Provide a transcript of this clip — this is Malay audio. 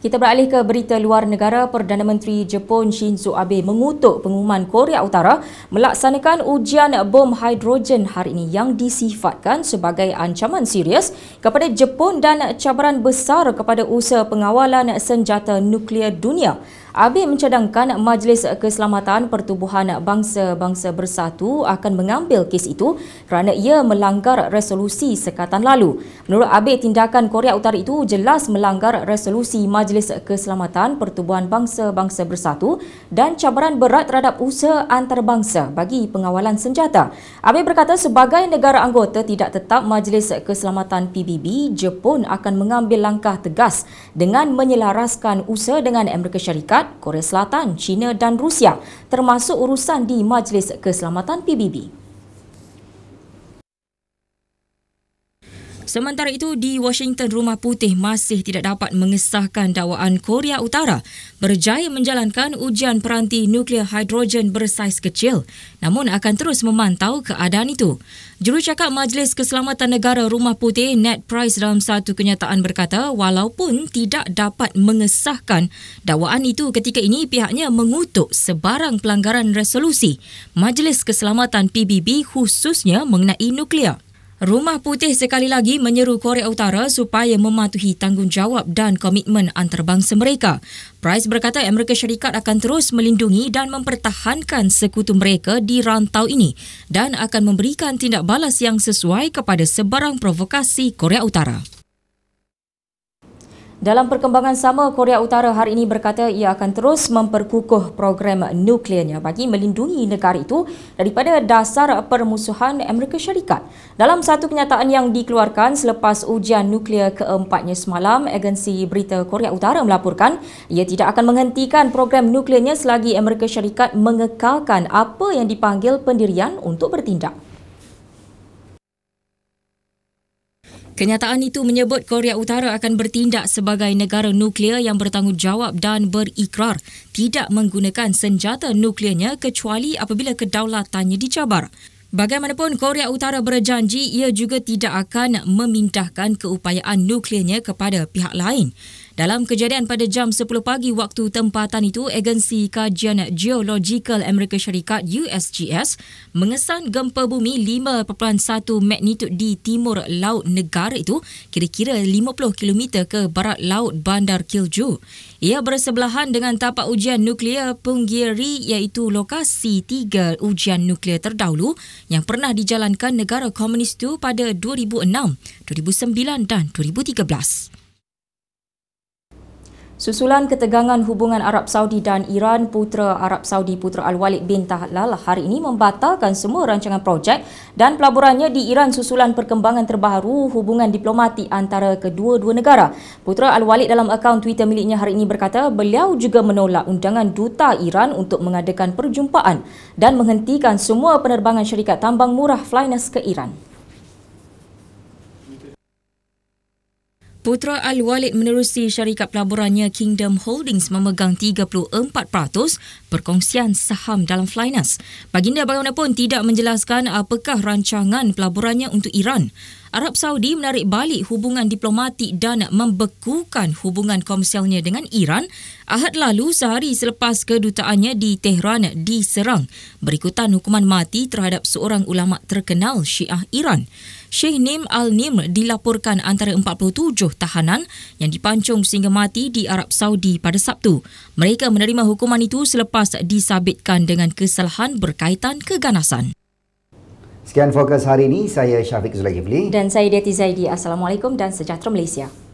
Kita beralih ke berita luar negara. Perdana Menteri Jepun Shinzo Abe mengutuk pengumuman Korea Utara melaksanakan ujian bom hidrogen hari ini yang disifatkan sebagai ancaman serius kepada Jepun dan cabaran besar kepada usaha pengawalan senjata nuklear dunia. Abe mencadangkan Majlis Keselamatan Pertubuhan Bangsa-Bangsa Bersatu akan mengambil kes itu kerana ia melanggar resolusi sekatan lalu. Menurut Abe, tindakan Korea Utara itu jelas melanggar resolusi Majlis Majlis Keselamatan Pertubuhan Bangsa-Bangsa Bersatu dan cabaran berat terhadap usaha antarabangsa bagi pengawalan senjata. Abe berkata sebagai negara anggota tidak tetap Majlis Keselamatan PBB, Jepun akan mengambil langkah tegas dengan menyelaraskan usaha dengan Amerika Syarikat, Korea Selatan, China dan Rusia termasuk urusan di Majlis Keselamatan PBB. Sementara itu, di Washington, Rumah Putih masih tidak dapat mengesahkan dakwaan Korea Utara berjaya menjalankan ujian peranti nuklear hidrogen bersaiz kecil namun akan terus memantau keadaan itu. Jurucakap Majlis Keselamatan Negara Rumah Putih Ned Price dalam satu kenyataan berkata walaupun tidak dapat mengesahkan dakwaan itu ketika ini pihaknya mengutuk sebarang pelanggaran resolusi Majlis Keselamatan PBB khususnya mengenai nuklear. Rumah Putih sekali lagi menyeru Korea Utara supaya mematuhi tanggungjawab dan komitmen antarabangsa mereka. Price berkata Amerika Syarikat akan terus melindungi dan mempertahankan sekutu mereka di rantau ini dan akan memberikan tindak balas yang sesuai kepada sebarang provokasi Korea Utara. Dalam perkembangan sama, Korea Utara hari ini berkata ia akan terus memperkukuh program nukleernya bagi melindungi negara itu daripada dasar permusuhan Amerika Syarikat. Dalam satu kenyataan yang dikeluarkan selepas ujian nuklear keempatnya semalam, agensi berita Korea Utara melaporkan ia tidak akan menghentikan program nukleernya selagi Amerika Syarikat mengekalkan apa yang dipanggil pendirian untuk bertindak. Kenyataan itu menyebut Korea Utara akan bertindak sebagai negara nuklear yang bertanggungjawab dan berikrar tidak menggunakan senjata nuklearnya kecuali apabila kedaulatannya dicabar. Bagaimanapun, Korea Utara berjanji ia juga tidak akan memindahkan keupayaan nuklearnya kepada pihak lain. Dalam kejadian pada jam 10 pagi waktu tempatan itu, agensi kajian geological Amerika Syarikat USGS mengesan gempa bumi 5.1 magnitud di timur laut negara itu, kira-kira 50 km ke barat laut Bandar Kilju. Ia bersebelahan dengan tapak ujian nuklear Punggiri iaitu lokasi tiga ujian nuklear terdahulu yang pernah dijalankan negara komunis itu pada 2006, 2009 dan 2013. Susulan ketegangan hubungan Arab Saudi dan Iran, putera Arab Saudi Putra Al-Walid bin Tahlal hari ini membatalkan semua rancangan projek dan pelaburannya di Iran susulan perkembangan terbaru hubungan diplomatik antara kedua-dua negara. Putra Al-Walid dalam akaun Twitter miliknya hari ini berkata beliau juga menolak undangan duta Iran untuk mengadakan perjumpaan dan menghentikan semua penerbangan syarikat tambang murah Flynas ke Iran. Putra Al-Walid menerusi syarikat pelaburannya Kingdom Holdings memegang 34% perkongsian saham dalam Flynas. Baginda bagaimanapun tidak menjelaskan apakah rancangan pelaburannya untuk Iran. Arab Saudi menarik balik hubungan diplomatik dan membekukan hubungan komersialnya dengan Iran ahad lalu sehari selepas kedutaannya di Tehran diserang berikutan hukuman mati terhadap seorang ulama terkenal Syiah Iran. Sheikh Nim al Nim. dilaporkan antara 47 tahanan yang dipancung sehingga mati di Arab Saudi pada Sabtu. Mereka menerima hukuman itu selepas disabitkan dengan kesalahan berkaitan keganasan. Sekian fokus hari ini, saya Syafiq Zulaikifli. Dan saya Dati Zaidi. Assalamualaikum dan sejahtera Malaysia.